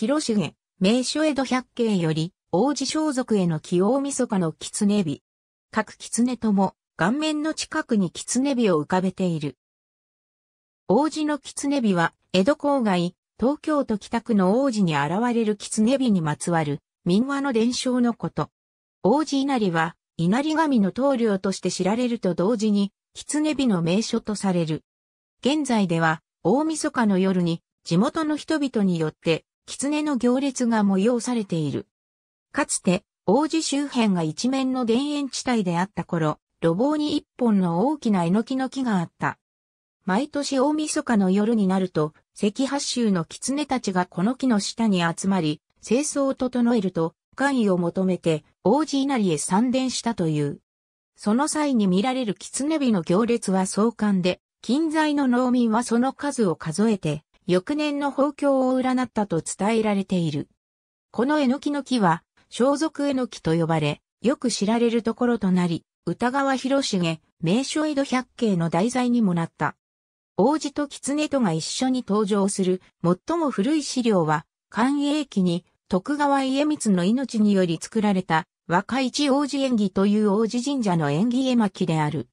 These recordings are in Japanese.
広重、名所江戸百景より、王子装束への起用晦日の狐火。各狐とも、顔面の近くに狐火を浮かべている。王子の狐火は、江戸郊外、東京都北区の王子に現れる狐火にまつわる、民話の伝承のこと。王子稲荷は、稲荷神の棟梁として知られると同時に、狐火の名所とされる。現在では、大晦日の夜に、地元の人々によって、狐の行列が催されている。かつて、王子周辺が一面の田園地帯であった頃、路傍に一本の大きなえのきの木があった。毎年大晦日の夜になると、赤八州の狐たちがこの木の下に集まり、清掃を整えると、官位を求めて、王子稲荷へ参殿したという。その際に見られる狐火の行列は壮観で、近在の農民はその数を数えて、翌年の豊胸を占ったと伝えられている。このえのきの木は、装束えのきと呼ばれ、よく知られるところとなり、歌川広重、名所江戸百景の題材にもなった。王子と狐とが一緒に登場する最も古い資料は、寛永期に徳川家光の命により作られた若市王子演技という王子神社の演技絵巻である。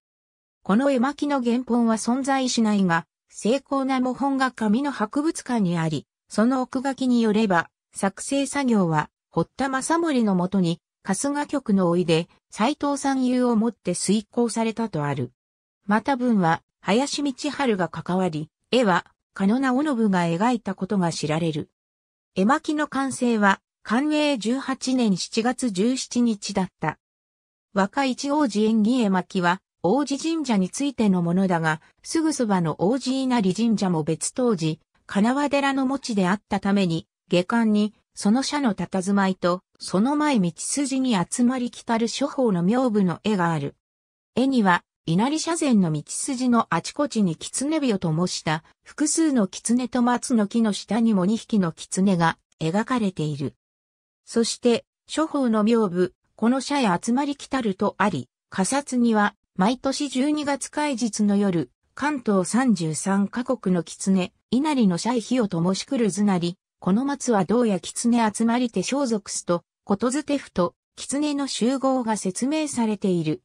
この絵巻の原本は存在しないが、精巧な模本が紙の博物館にあり、その奥書きによれば、作成作業は、堀田正森のもとに、春日局のおいで、斎藤三遊をもって遂行されたとある。また文は、林道春が関わり、絵は、カノナオノブが描いたことが知られる。絵巻の完成は、寛永18年7月17日だった。若一王子演技絵巻は、王子神社についてのものだが、すぐそばの王子稲荷神社も別当時、金輪寺の墓地であったために、下巻に、その社の佇まいと、その前道筋に集まり来たる諸法の名部の絵がある。絵には、稲荷社前の道筋のあちこちに狐火を灯した複数の狐と松の木の下にも2匹の狐が描かれている。そして、諸法の名部、この社へ集まり来たるとあり、仮札には毎年12月開日の夜、関東33カ国の狐、稲荷のシャイヒを灯しくるずなり、この松はどうや狐集まりて装束すと、ことずてふと、狐の集合が説明されている。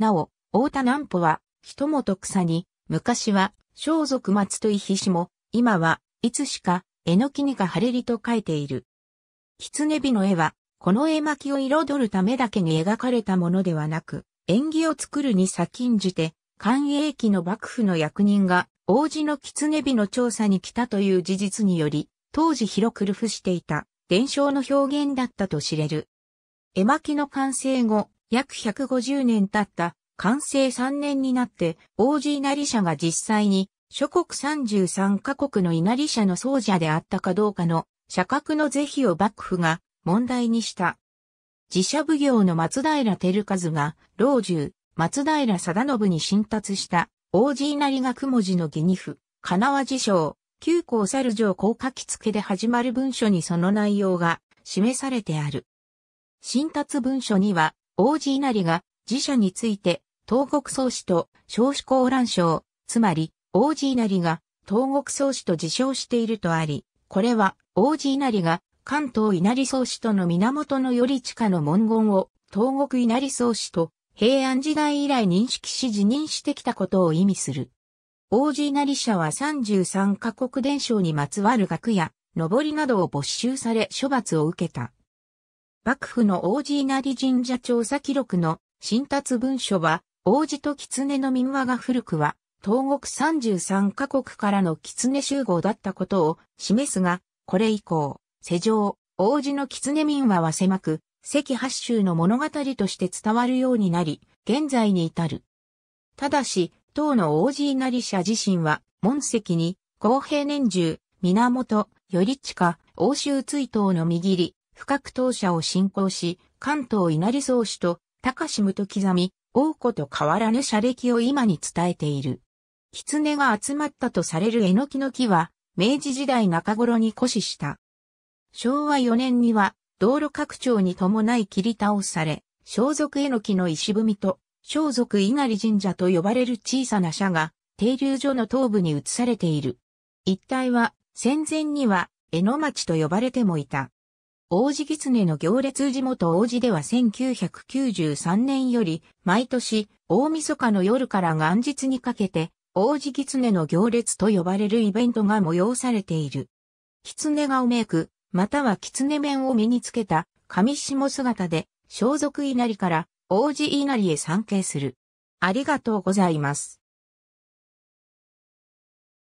なお、大田南歩は、人もと草に、昔は、装束松といひしも、今はいつしか、えのきにか晴れりと書いている。狐火の絵は、この絵巻を彩るためだけに描かれたものではなく、縁起を作るに先んじて、官営期の幕府の役人が王子の狐火の調査に来たという事実により、当時広く流布していた伝承の表現だったと知れる。絵巻の完成後、約150年経った完成3年になって王子稲荷社が実際に諸国33カ国の稲荷社の僧者であったかどうかの社格の是非を幕府が問題にした自社奉行の松平照和が、老中、松平定信に進達した、王子稲荷学文字の義二父、金輪辞書、旧校猿城高書き付けで始まる文書にその内容が示されてある。進達文書には、王子稲荷が自社について、東国宗師と少子公乱省、つまり、王子稲荷が東国宗師と自称しているとあり、これは王子稲荷が関東稲荷宗氏との源の頼下の文言を東国稲荷宗氏と平安時代以来認識し辞任してきたことを意味する。王子稲荷社は33カ国伝承にまつわる額や、上りなどを没収され処罰を受けた。幕府の王子稲荷神社調査記録の新達文書は、王子と狐の民話が古くは、東国33カ国からの狐集合だったことを示すが、これ以降、世上、王子の狐民話は狭く、赤八州の物語として伝わるようになり、現在に至る。ただし、当の王子稲荷社自身は、門跡に、公平年中、源、頼近、欧州追悼の右利、不深く当社を信仰し、関東稲荷宗主と、高志と刻み、王子と変わらぬ社歴を今に伝えている。狐が集まったとされるえのきの木は、明治時代中頃に古死した。昭和4年には道路拡張に伴い切り倒され、装束えのきの石踏みと、装束稲荷神社と呼ばれる小さな社が、停留所の東部に移されている。一帯は、戦前には、江の町と呼ばれてもいた。王子狐の行列地元王子では1993年より、毎年、大晦日の夜から元日にかけて、王子狐の行列と呼ばれるイベントが催されている。狐がおめく、または狐面を身につけた上下姿で、装束稲荷から王子稲荷へ参詣する。ありがとうございます。